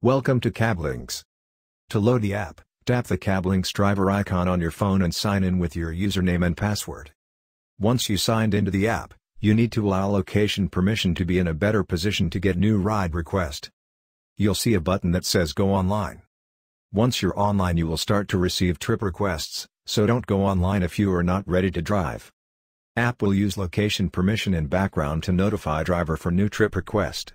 Welcome to CabLinks. To load the app, tap the CabLinks driver icon on your phone and sign in with your username and password. Once you signed into the app, you need to allow location permission to be in a better position to get new ride request. You'll see a button that says Go Online. Once you're online you will start to receive trip requests, so don't go online if you are not ready to drive. App will use location permission in background to notify driver for new trip request.